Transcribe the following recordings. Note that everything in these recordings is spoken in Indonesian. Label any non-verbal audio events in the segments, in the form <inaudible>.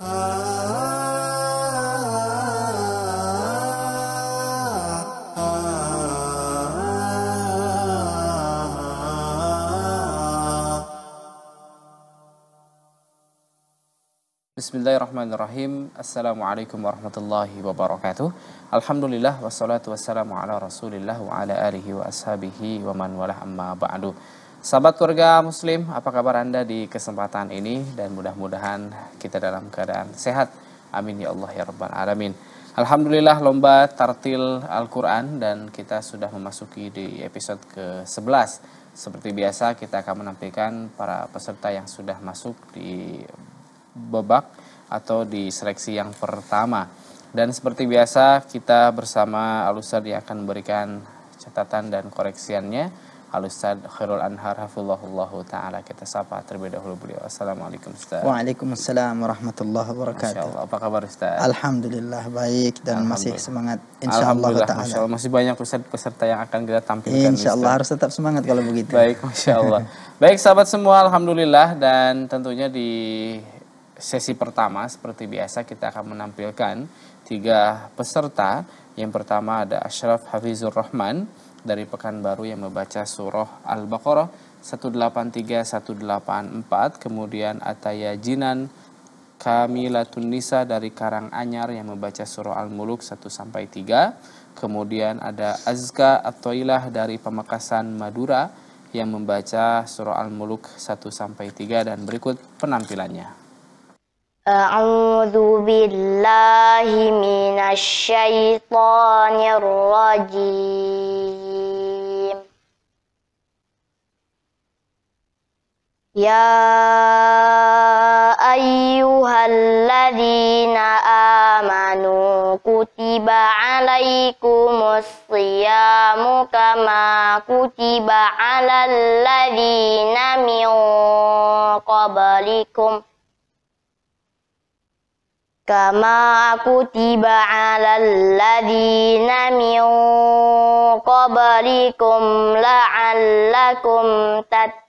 بسم الله الرحمن الرحيم السلام عليكم ورحمة الله وبركاته الحمد لله والصلاة والسلام على رسول الله وعلى آله وأصحابه ومن والاه أما بعد Sahabat keluarga muslim, apa kabar Anda di kesempatan ini dan mudah-mudahan kita dalam keadaan sehat. Amin ya Allah ya Rabbal Alamin. Alhamdulillah lomba tartil Al-Quran dan kita sudah memasuki di episode ke-11. Seperti biasa kita akan menampilkan para peserta yang sudah masuk di babak atau di seleksi yang pertama. Dan seperti biasa kita bersama Alusar yang akan memberikan catatan dan koreksiannya Al-Ustaz Khairul Anhar Hafizullahullah Ta'ala Kita sapa terlebih dahulu beliau Assalamualaikum Ustaz Waalaikumsalam warahmatullahi wabarakatuh Masya Allah, apa kabar Ustaz? Alhamdulillah baik dan Alhamdulillah. masih semangat Insya Allah Ta'ala Masya Allah, masih banyak Ustaz peserta yang akan kita tampilkan Insya Allah harus tetap semangat kalau begitu Baik Masya Allah <laughs> Baik sahabat semua Alhamdulillah dan tentunya di sesi pertama seperti biasa kita akan menampilkan tiga peserta. Yang pertama ada Ashraf Hafizur Rahman, dari Pekanbaru yang membaca surah Al-Baqarah 183184 kemudian Ataya Jinan Kamilatun Nisa dari Karanganyar yang membaca surah Al-Muluk 1 sampai 3 kemudian ada Azka Atoilah dari Pemekasan Madura yang membaca surah Al-Muluk 1 sampai 3 dan berikut penampilannya أعوذ بالله من الشيطان الرجيم Ya ayyuhalladzina amanu kutiba alaikumus siyamu kama kutiba alal ladzina min qablikum kama kutiba alal ladzina min qablikum la'allakum tattaqun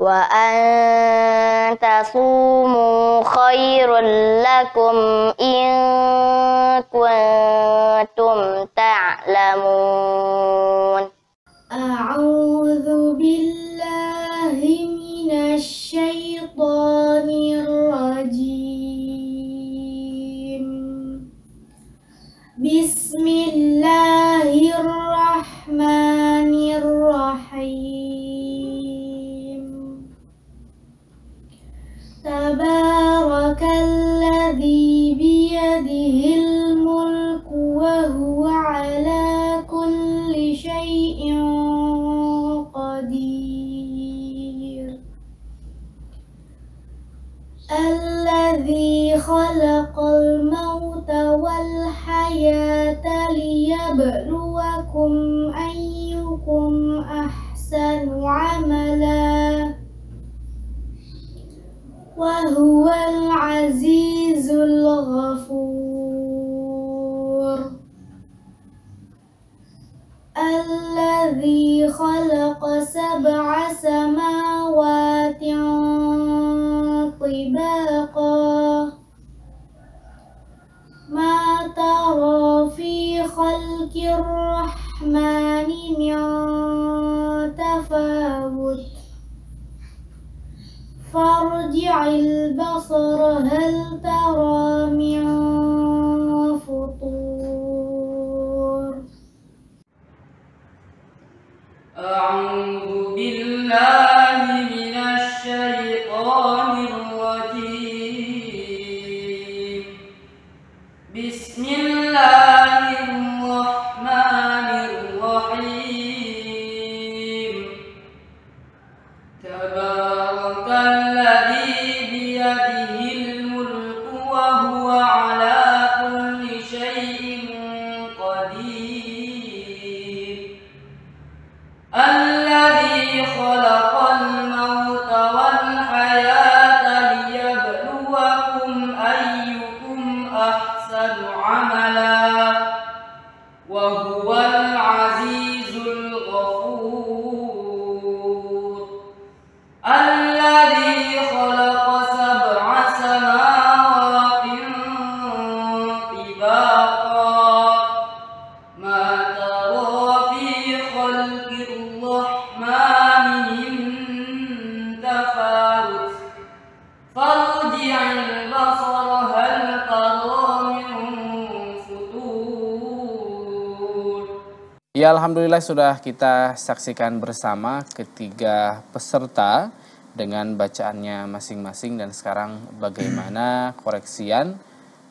وأن تصوموا خير لكم إن كنتم تعلمون أعوذ بالله الآيات ليبلوكم أيكم أحسن عملا وهو العزيز الغفور الذي خلق سبع سماوات ترى في خلق الرحمن من تفاوت فارجع البصر هل ترى من فطور أعوذ بالله من الشيطان الرجيم sudah kita saksikan bersama ketiga peserta dengan bacaannya masing-masing dan sekarang bagaimana koreksian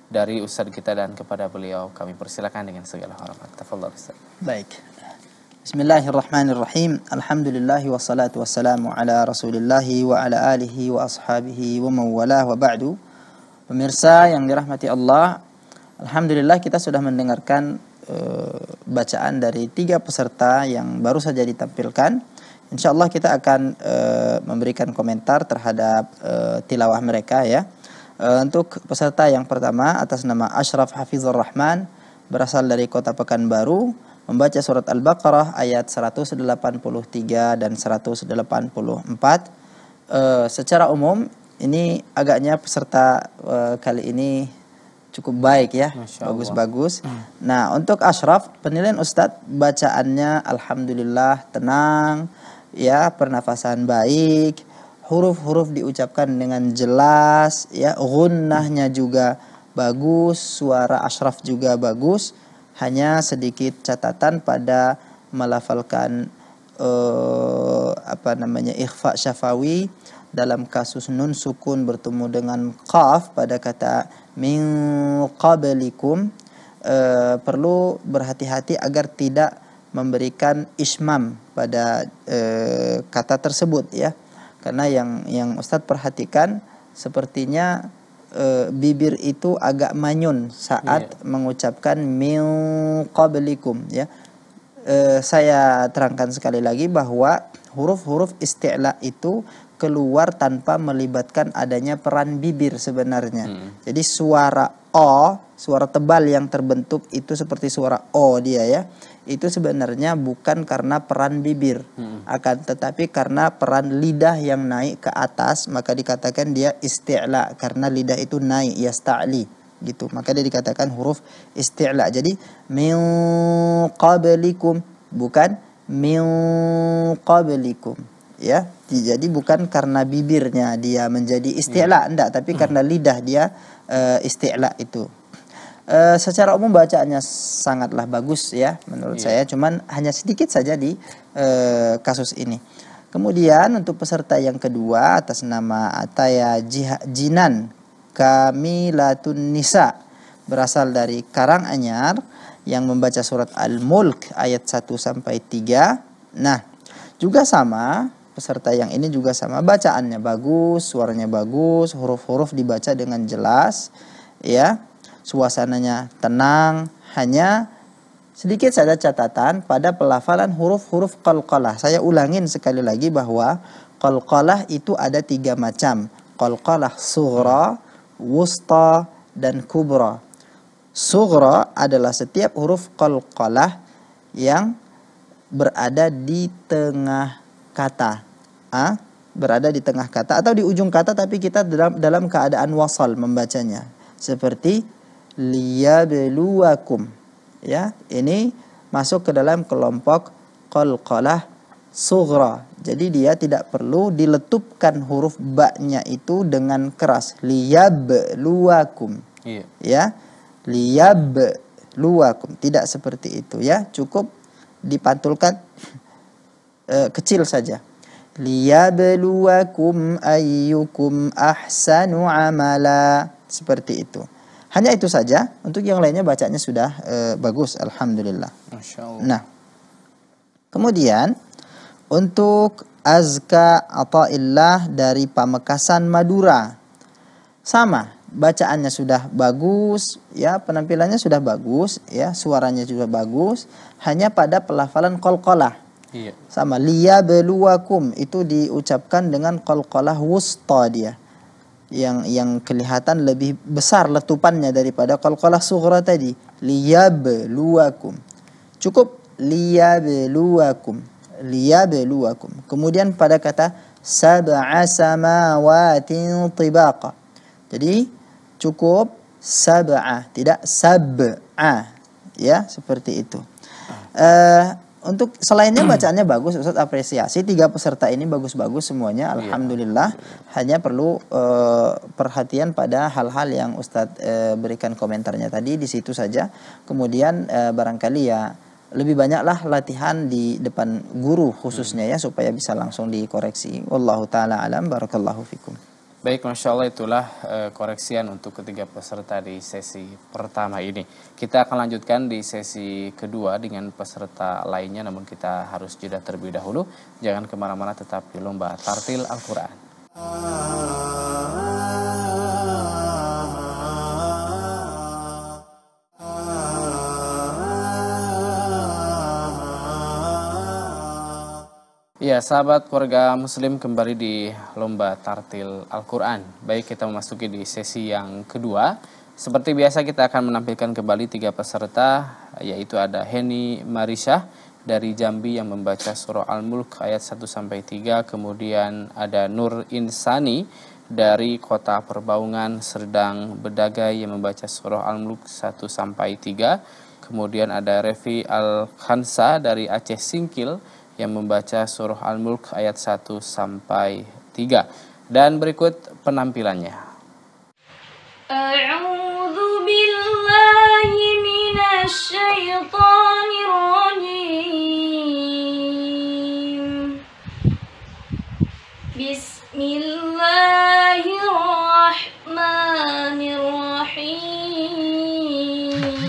dari Ustaz kita dan kepada beliau kami persilakan dengan segala hormat. Tafadhol Ustaz. Baik. Bismillahirrahmanirrahim. Alhamdulillah wassalatu wassalamu ala Rasulillah wa ala alihi wa ashabihi wa mawalah wa ba'du. Pemirsa yang dirahmati Allah, alhamdulillah kita sudah mendengarkan Eh, bacaan dari tiga peserta yang baru saja ditampilkan. Insya Allah kita akan uh, memberikan komentar terhadap uh, tilawah mereka ya. Uh, untuk peserta yang pertama atas nama Ashraf Hafizur Rahman berasal dari kota Pekanbaru membaca surat Al-Baqarah ayat 183 dan 184. Uh, secara umum ini agaknya peserta uh, kali ini cukup baik ya, bagus-bagus. Hmm. Nah, untuk Ashraf, penilaian Ustadz bacaannya alhamdulillah tenang, ya, pernafasan baik, huruf-huruf diucapkan dengan jelas, ya, gunnahnya juga bagus, suara Ashraf juga bagus. Hanya sedikit catatan pada melafalkan uh, apa namanya ikhfa syafawi dalam kasus nun sukun bertemu dengan qaf pada kata min qablikum e, perlu berhati-hati agar tidak memberikan ismam pada e, kata tersebut ya karena yang yang Ustadz perhatikan sepertinya e, bibir itu agak manyun saat yeah. mengucapkan min qablikum ya e, saya terangkan sekali lagi bahwa huruf-huruf isti'la itu keluar tanpa melibatkan adanya peran bibir sebenarnya. Hmm. Jadi suara o, suara tebal yang terbentuk itu seperti suara o dia ya. Itu sebenarnya bukan karena peran bibir, hmm. akan tetapi karena peran lidah yang naik ke atas, maka dikatakan dia isti'la karena lidah itu naik ya sta'li. gitu. Maka dia dikatakan huruf isti'la. Jadi min qablikum bukan min qablikum ya jadi bukan karena bibirnya dia menjadi isti'la hmm. enggak tapi hmm. karena lidah dia uh, eh, isti'la itu uh, secara umum bacaannya sangatlah bagus ya menurut yeah. saya cuman hanya sedikit saja di uh, kasus ini kemudian untuk peserta yang kedua atas nama Ataya Jinan Kamilatun Nisa berasal dari Karanganyar yang membaca surat Al-Mulk ayat 1 sampai 3 nah juga sama peserta yang ini juga sama bacaannya bagus, suaranya bagus, huruf-huruf dibaca dengan jelas ya. Suasananya tenang, hanya sedikit saja catatan pada pelafalan huruf-huruf qalqalah. Saya ulangin sekali lagi bahwa qalqalah itu ada tiga macam. Qalqalah sughra, wusta, dan kubra. Sughra adalah setiap huruf qalqalah yang berada di tengah kata a berada di tengah kata atau di ujung kata tapi kita dalam dalam keadaan wasal membacanya seperti liyabluwakum ya ini masuk ke dalam kelompok qalqalah sughra jadi dia tidak perlu diletupkan huruf ba-nya itu dengan keras liyabluwakum iya. ya liyabluwakum tidak seperti itu ya cukup dipantulkan eh, kecil saja liyabluwakum ayyukum ahsanu amala seperti itu hanya itu saja untuk yang lainnya bacanya sudah e, bagus alhamdulillah nah kemudian untuk azka ataillah dari Pamekasan Madura sama bacaannya sudah bagus ya penampilannya sudah bagus ya suaranya juga bagus hanya pada pelafalan kol Iya. Sama beluakum itu diucapkan dengan qalqalah wusta dia. Yang yang kelihatan lebih besar letupannya daripada qalqalah sughra tadi. beluakum. Cukup Liya beluakum. Kemudian pada kata sab'a samawatin tibaqa. Jadi cukup sab'a, tidak sab'a. Ya, seperti itu. Uh, untuk selainnya bacaannya bagus Ustaz apresiasi tiga peserta ini bagus-bagus semuanya iya. alhamdulillah hanya perlu uh, perhatian pada hal-hal yang Ustaz uh, berikan komentarnya tadi di situ saja kemudian uh, barangkali ya lebih banyaklah latihan di depan guru khususnya ya supaya bisa langsung dikoreksi wallahu taala alam barakallahu fikum Baik, Masya Allah itulah e, koreksian untuk ketiga peserta di sesi pertama ini. Kita akan lanjutkan di sesi kedua dengan peserta lainnya, namun kita harus jeda terlebih dahulu. Jangan kemana-mana, tetap di Lomba Tartil Al-Quran. Ah. Ya, sahabat keluarga muslim kembali di lomba tartil Al-Quran. Baik, kita memasuki di sesi yang kedua. Seperti biasa kita akan menampilkan kembali tiga peserta, yaitu ada Heni Marisha dari Jambi yang membaca surah Al-Mulk ayat 1-3. Kemudian ada Nur Insani dari kota Perbaungan Serdang Bedagai yang membaca surah Al-Mulk 1-3. Kemudian ada Revi Al-Khansa dari Aceh Singkil yang membaca surah Al-Mulk ayat 1 sampai 3. Dan berikut penampilannya. A'udzu billahi minasyaitonir rajim. Bismillahirrahmanirrahim.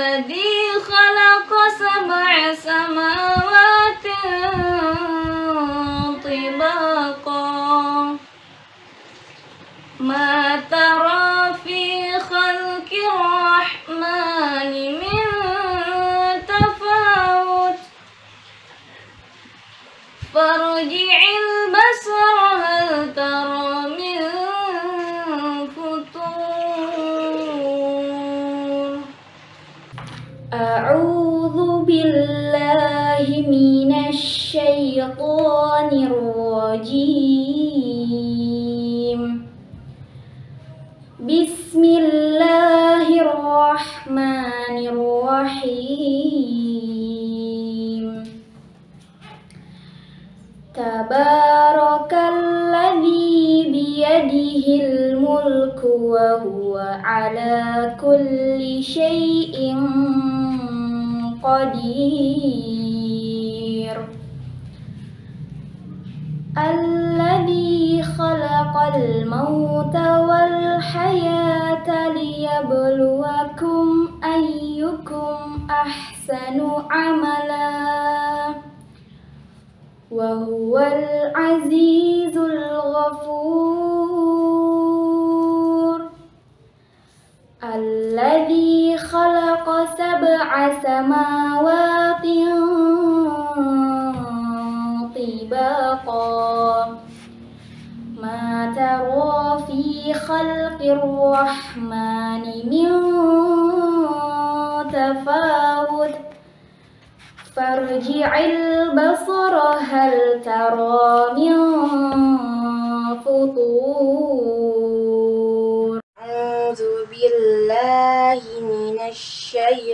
الذي خلق سبع سماوات طباقا ما ترى في خلق الرحمن من تفاوت فارجع البصر وهو على كل شيء قدير الذي خلق الموت والحياة ليبلوكم أيكم أحسن عملا وهو العزيز سماوات طباقا ما ترى في خلق الرحمن من تفاوت فارجع البصر هل ترى من فطور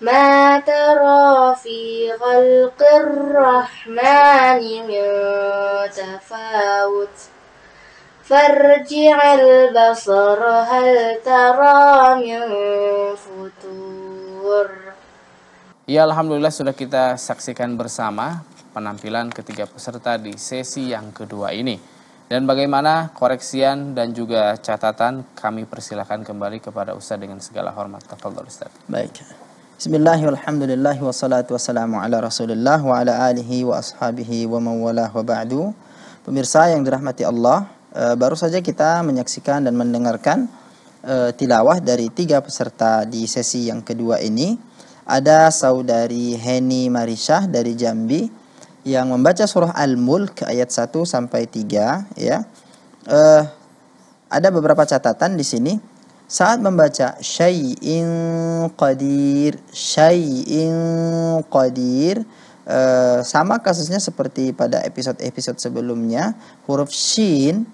ما ترى في خلق الرحمن من تفاوت فارجع البصر Ya Alhamdulillah sudah kita saksikan bersama penampilan ketiga peserta di sesi yang kedua ini. Dan bagaimana koreksian dan juga catatan kami persilahkan kembali kepada Ustaz dengan segala hormat. Ustaz. Baik. Bismillahirrahmanirrahim. Alhamdulillah wassalamu ala Rasulillah wa ala alihi wa ashabihi wa mawalah wa ba'du. Pemirsa yang dirahmati Allah, eh, baru saja kita menyaksikan dan mendengarkan eh, tilawah dari tiga peserta di sesi yang kedua ini. Ada saudari Heni Marisyah dari Jambi yang membaca surah Al-Mulk ayat 1 sampai 3 ya. Eh, ada beberapa catatan di sini. Saat membaca syai'in qadir, syai'in qadir, e, sama kasusnya seperti pada episode-episode sebelumnya, huruf shin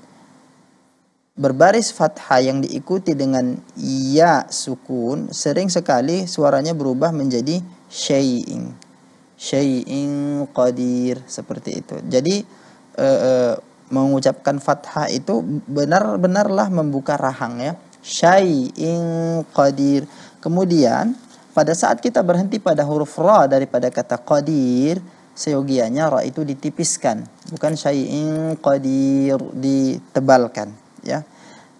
berbaris fathah yang diikuti dengan ya sukun sering sekali suaranya berubah menjadi syai'in. Syai'in qadir seperti itu. Jadi e, e, mengucapkan fathah itu benar-benarlah membuka rahang ya syai'in qadir. Kemudian pada saat kita berhenti pada huruf ra daripada kata qadir, seyogianya ra itu ditipiskan, bukan syai'in qadir ditebalkan, ya.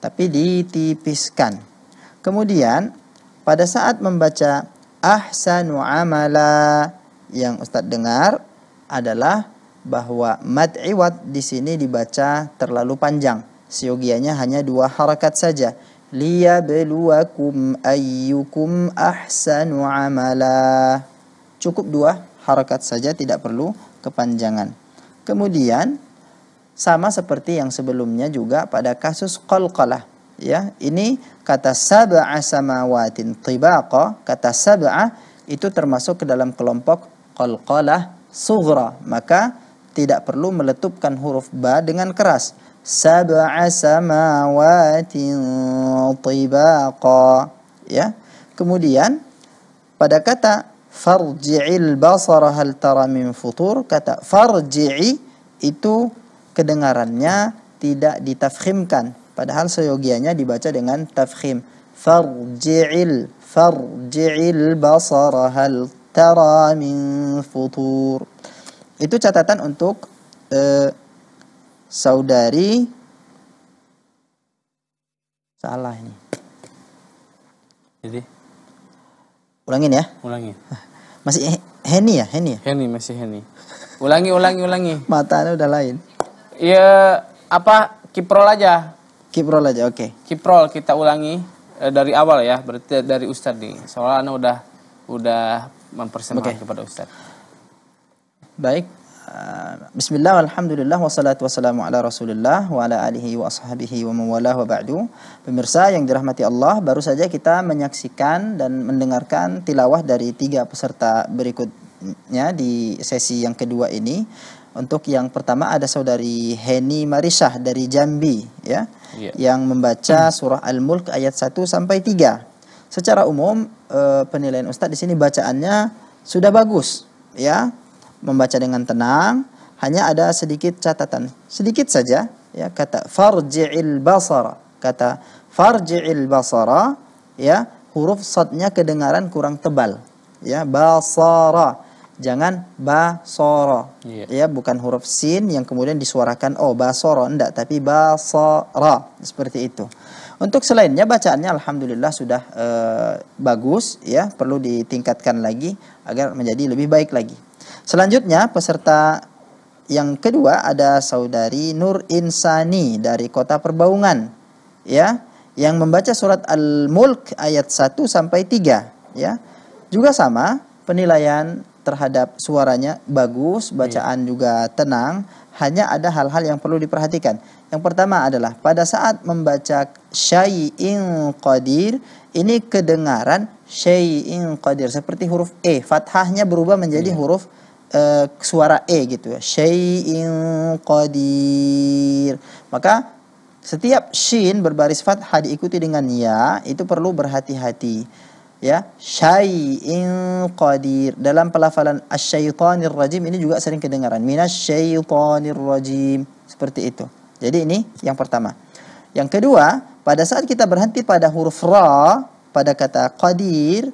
Tapi ditipiskan. Kemudian pada saat membaca ahsanu amala yang Ustadz dengar adalah bahwa mad iwat di sini dibaca terlalu panjang. Siogianya hanya dua harakat saja liyabluwakum ayyukum ahsanu amala. Cukup dua harakat saja tidak perlu kepanjangan. Kemudian sama seperti yang sebelumnya juga pada kasus qalqalah ya. Ini kata sab'a samawatin tibaqa, kata sab'a itu termasuk ke dalam kelompok qalqalah sughra, maka tidak perlu meletupkan huruf ba dengan keras sab'a samawatin tibaqa ya kemudian pada kata farji'il basar hal tara min futur kata farji'i itu kedengarannya tidak ditafkhimkan padahal seyogianya dibaca dengan tafkhim farji'il farji'il basar hal tara min futur itu catatan untuk uh, saudari salah ini. Jadi ulangin ya. Ulangi. <laughs> Masih Henny ya, Henny ya? Henny masih Henny. Ulangi, ulangi, ulangi. Matanya udah lain. Ya, apa kiprol aja. Kiprol aja, oke. Okay. Kiprol kita ulangi e, dari awal ya, berarti dari Ustad nih. Soalnya udah udah mempersembahkan okay. kepada Ustad. Baik, Bismillah, Alhamdulillah, wassalatu wassalamu ala rasulillah wa ala alihi wa ashabihi wa mawalah wa ba'du Pemirsa yang dirahmati Allah, baru saja kita menyaksikan dan mendengarkan tilawah dari tiga peserta berikutnya di sesi yang kedua ini Untuk yang pertama ada saudari Heni Marisah dari Jambi ya, yeah. Yang membaca surah Al-Mulk ayat 1 sampai 3 Secara umum eh, penilaian Ustadz di sini bacaannya sudah bagus ya membaca dengan tenang, hanya ada sedikit catatan, sedikit saja ya kata farji'il basara, kata farji'il basara ya huruf sadnya kedengaran kurang tebal ya basara jangan basara iya. ya bukan huruf sin yang kemudian disuarakan oh basara enggak tapi basara seperti itu untuk selainnya bacaannya alhamdulillah sudah uh, bagus ya perlu ditingkatkan lagi agar menjadi lebih baik lagi Selanjutnya peserta yang kedua ada saudari Nur Insani dari Kota Perbaungan ya yang membaca surat Al-Mulk ayat 1 sampai 3 ya. Juga sama penilaian terhadap suaranya bagus, bacaan iya. juga tenang, hanya ada hal-hal yang perlu diperhatikan. Yang pertama adalah pada saat membaca syai'in qadir ini kedengaran syai'in qadir seperti huruf e, fathahnya berubah menjadi iya. huruf uh, suara e gitu ya. Syai'in qadir. Maka setiap shin berbaris fathah diikuti dengan ya itu perlu berhati-hati ya Shayin qadir dalam pelafalan asyaitonir rajim ini juga sering kedengaran minasyaitonir rajim seperti itu jadi ini yang pertama yang kedua pada saat kita berhenti pada huruf ra pada kata qadir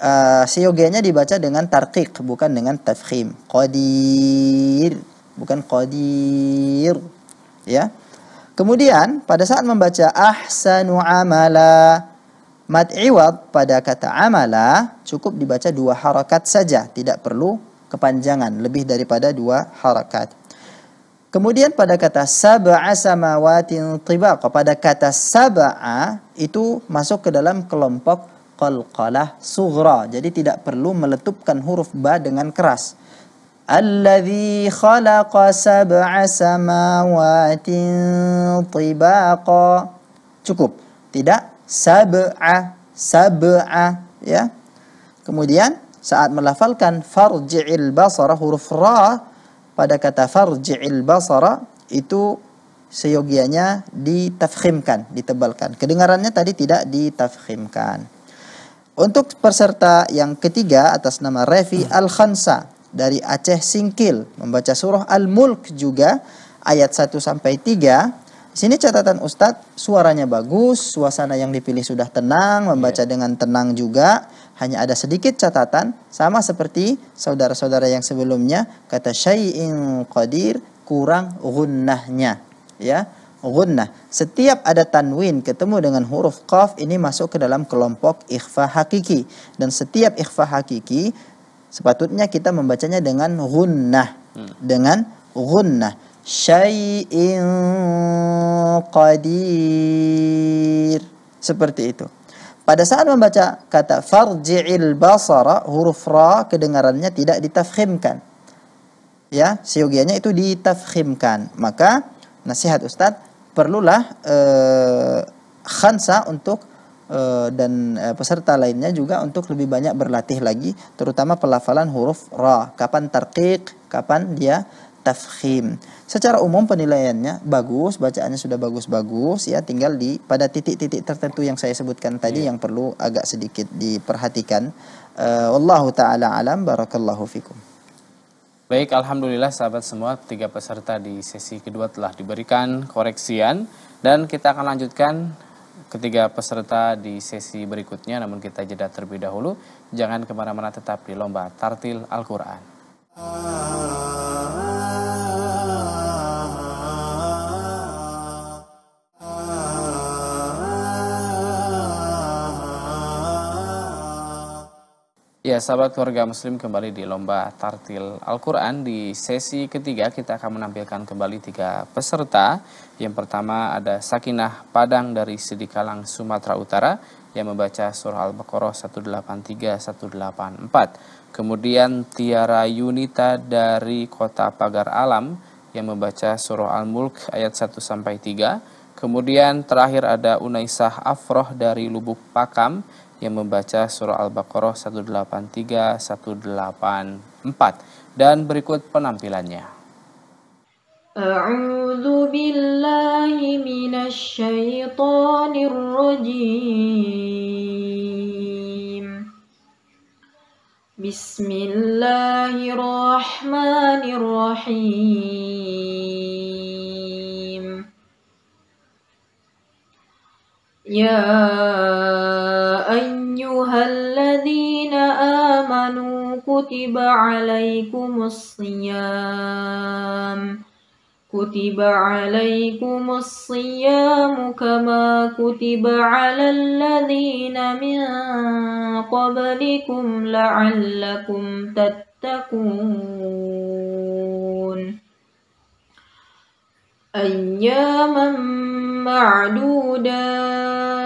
uh, eh, siogenya dibaca dengan tarkik bukan dengan tafkhim. Qadir bukan qadir ya. Kemudian pada saat membaca ahsanu amala mad iwad pada kata amala cukup dibaca dua harakat saja, tidak perlu kepanjangan lebih daripada dua harakat. Kemudian pada kata sab'a samawatin tribak pada kata sab'a itu masuk ke dalam kelompok qalqalah sughra. Jadi tidak perlu meletupkan huruf ba dengan keras. Alladhi khalaqa sab'a samawatin tibaqa. Cukup. Tidak sab'a sab'a ya. Kemudian saat melafalkan farji'il basara huruf ra pada kata farji'il basara itu seyogianya ditafkhimkan, ditebalkan. Kedengarannya tadi tidak ditafkhimkan. Untuk peserta yang ketiga atas nama Revi Al-Khansa dari Aceh Singkil membaca surah Al-Mulk juga ayat 1 sampai 3. Di sini catatan Ustadz, suaranya bagus, suasana yang dipilih sudah tenang, membaca yeah. dengan tenang juga. Hanya ada sedikit catatan, sama seperti saudara-saudara yang sebelumnya, kata syai'in qadir, kurang gunnahnya. Ya, gunnah. Setiap ada tanwin ketemu dengan huruf qaf ini masuk ke dalam kelompok ikhfa hakiki. Dan setiap ikhfa hakiki sepatutnya kita membacanya dengan gunnah. Hmm. Dengan gunnah. Syai'in qadir. Seperti itu. Pada saat membaca kata farji'il basara, huruf ra kedengarannya tidak ditafkhimkan. Ya, siogianya itu ditafkhimkan. Maka nasihat Ustadz perlulah uh, khansa untuk uh, dan uh, peserta lainnya juga untuk lebih banyak berlatih lagi terutama pelafalan huruf ra kapan tarqiq kapan dia tafkhim secara umum penilaiannya bagus bacaannya sudah bagus-bagus ya tinggal di pada titik-titik tertentu yang saya sebutkan tadi yeah. yang perlu agak sedikit diperhatikan uh, wallahu taala alam barakallahu fikum Baik, Alhamdulillah sahabat semua, tiga peserta di sesi kedua telah diberikan koreksian dan kita akan lanjutkan ketiga peserta di sesi berikutnya namun kita jeda terlebih dahulu. Jangan kemana-mana tetap di Lomba Tartil Al-Quran. Ah. Ya, sahabat keluarga muslim kembali di lomba tartil Al-Quran. Di sesi ketiga kita akan menampilkan kembali tiga peserta. Yang pertama ada Sakinah Padang dari Sidikalang, Sumatera Utara yang membaca surah Al-Baqarah 183-184. Kemudian Tiara Yunita dari Kota Pagar Alam yang membaca surah Al-Mulk ayat 1-3. Kemudian terakhir ada Unaisah Afroh dari Lubuk Pakam yang membaca surah Al-Baqarah 183 184 dan berikut penampilannya A'udzu billahi minasyaitonir rajim Bismillahirrahmanirrahim Ya أيها الذين آمنوا كتب عليكم الصيام كتب عليكم الصيام كما كتب على الذين من قبلكم لعلكم تتقون أياما معدودات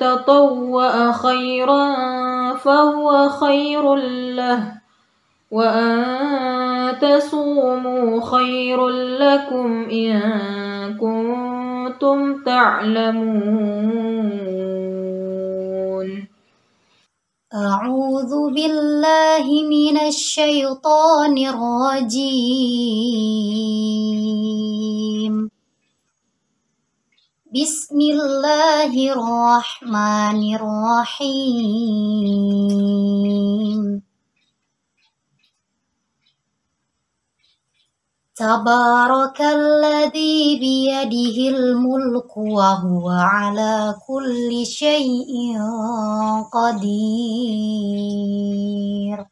تطوأ خيرا فهو خير له وأن تصوموا خير لكم إن كنتم تعلمون أعوذ بالله من الشيطان الرجيم بسم الله الرحمن الرحيم تبارك الذي بيده الملك وهو على كل شيء قدير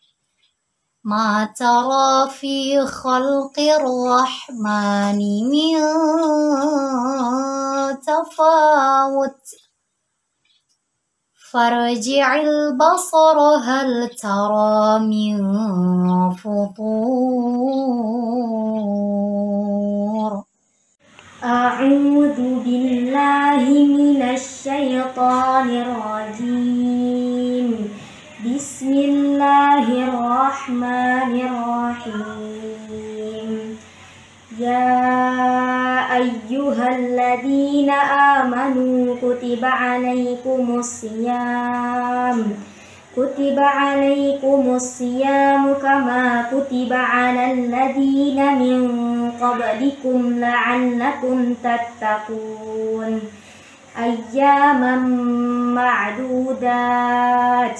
ما ترى في خلق الرحمن من تفاوت فارجع البصر هل ترى من فطور أعوذ بالله من الشيطان الرجيم بسم الله الرحمن الرحيم يا أيها الذين آمنوا كتب عليكم الصيام كتب عليكم الصيام كما كتب على الذين من قبلكم لعلكم تتقون أياما معدودات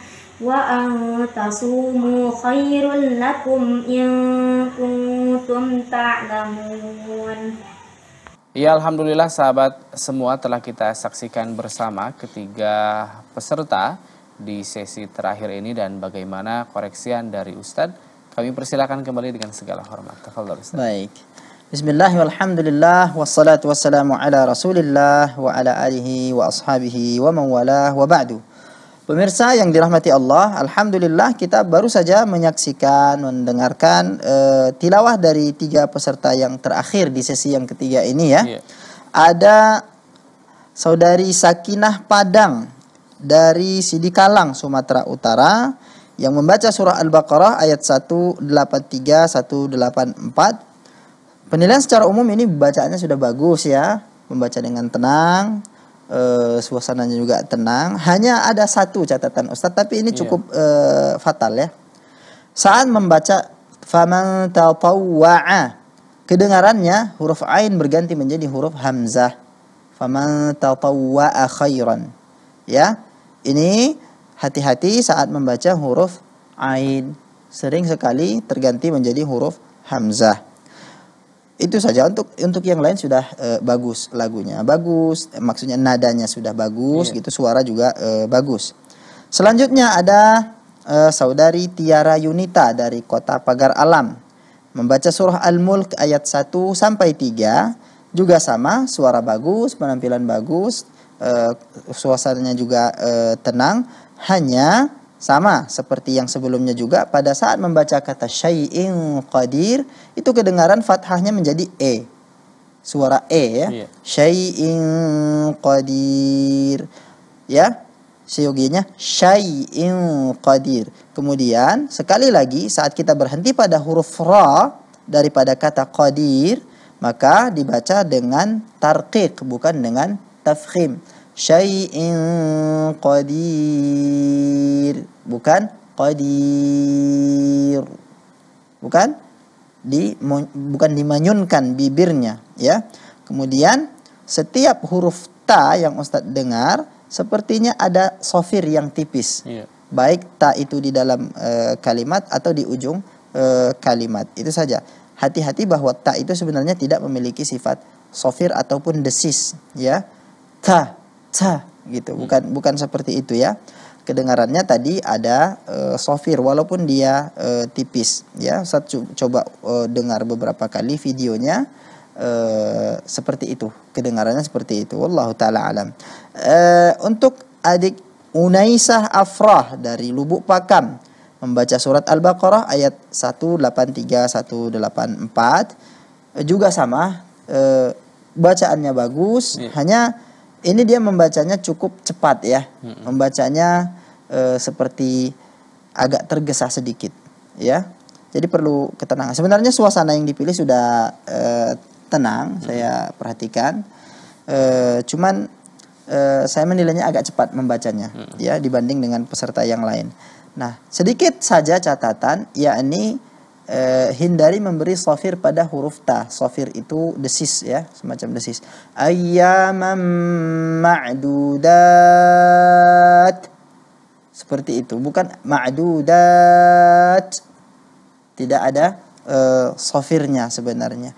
wa antasumu khairul lakum إن كنتم تعلمون Ya Alhamdulillah sahabat semua telah kita saksikan bersama ketiga peserta di sesi terakhir ini dan bagaimana koreksian dari Ustadz. Kami persilakan kembali dengan segala hormat. Tafadhol Ustadz. Baik. Bismillah, wassalatu wassalamu ala rasulillah wa ala alihi wa ashabihi wa man wa ba'du. Pemirsa yang dirahmati Allah, alhamdulillah kita baru saja menyaksikan, mendengarkan e, tilawah dari tiga peserta yang terakhir di sesi yang ketiga ini ya. Yeah. Ada saudari Sakinah Padang dari Sidikalang, Sumatera Utara yang membaca surah Al-Baqarah ayat 183 184. Penilaian secara umum ini bacaannya sudah bagus ya, membaca dengan tenang, uh, suasananya juga tenang. Hanya ada satu catatan Ustadz, tapi ini iya. cukup yeah. uh, fatal ya. Saat membaca faman tatawwa'a, kedengarannya huruf ain berganti menjadi huruf hamzah. Faman tatawwa'a khairan. Ya. Ini hati-hati saat membaca huruf ain. Sering sekali terganti menjadi huruf hamzah itu saja untuk untuk yang lain sudah uh, bagus lagunya bagus maksudnya nadanya sudah bagus yeah. gitu suara juga uh, bagus selanjutnya ada uh, saudari Tiara Yunita dari kota Pagar Alam membaca surah Al-Mulk ayat 1 sampai 3 juga sama suara bagus penampilan bagus uh, suasananya juga uh, tenang hanya sama seperti yang sebelumnya juga pada saat membaca kata syai'in qadir itu kedengaran fathahnya menjadi e. Suara e ya. Yeah. Syai'in qadir. Ya. seyogianya syai'in qadir. Kemudian sekali lagi saat kita berhenti pada huruf ra daripada kata qadir maka dibaca dengan tarqiq bukan dengan tafkhim syai'in qadir. Bukan qadir. Bukan di bukan dimanyunkan bibirnya ya. Kemudian setiap huruf ta yang Ustadz dengar sepertinya ada sofir yang tipis. iya. Baik ta itu di dalam e, kalimat atau di ujung e, kalimat. Itu saja. Hati-hati bahwa ta itu sebenarnya tidak memiliki sifat sofir ataupun desis ya. Ta sa gitu bukan hmm. bukan seperti itu ya kedengarannya tadi ada e, sofir walaupun dia e, tipis ya Ustaz coba e, dengar beberapa kali videonya e, seperti itu kedengarannya seperti itu wallahu taala alam e, untuk adik Unaisah Afrah dari Lubuk Pakam membaca surat Al-Baqarah ayat 183 184 juga sama e, bacaannya bagus yeah. hanya ini dia membacanya cukup cepat ya hmm. membacanya e, seperti agak tergesa sedikit ya jadi perlu ketenangan sebenarnya suasana yang dipilih sudah e, tenang hmm. saya perhatikan e, cuman e, saya menilainya agak cepat membacanya hmm. ya dibanding dengan peserta yang lain nah sedikit saja catatan yakni eh, hindari memberi safir pada huruf ta. Safir itu desis ya, semacam desis. Ayyamam ma'dudat. Seperti itu, bukan ma'dudat. Tidak ada eh, safirnya sebenarnya.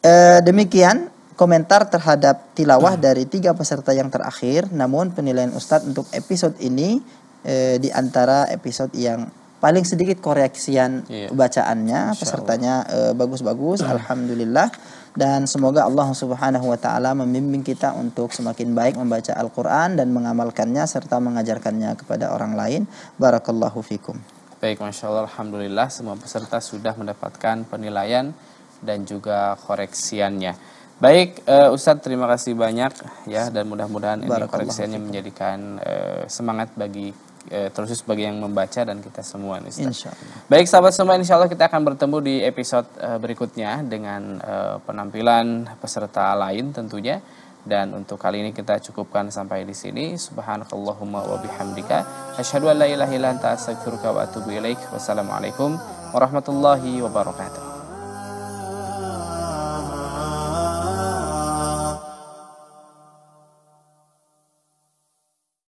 Eh, demikian komentar terhadap tilawah hmm. dari tiga peserta yang terakhir. Namun penilaian Ustadz untuk episode ini eh, di antara episode yang paling sedikit koreksian yeah. bacaannya Insya pesertanya eh, bagus-bagus uh, <clears throat> alhamdulillah dan semoga Allah Subhanahu wa taala membimbing kita untuk semakin baik membaca Al-Qur'an dan mengamalkannya serta mengajarkannya kepada orang lain barakallahu fikum baik masyaAllah, alhamdulillah semua peserta sudah mendapatkan penilaian dan juga koreksiannya Baik, uh, Ustadz terima kasih banyak ya dan mudah-mudahan ini koreksiannya menjadikan uh, semangat bagi e, eh, terus sebagai yang membaca dan kita semua nih Baik sahabat semua insya Allah kita akan bertemu di episode e, berikutnya dengan e, penampilan peserta lain tentunya. Dan untuk kali ini kita cukupkan sampai di sini. Subhanallahumma wa bihamdika. Asyhadu an la ilaha illa anta astaghfiruka wa atubu ilaik. Wassalamualaikum warahmatullahi wabarakatuh.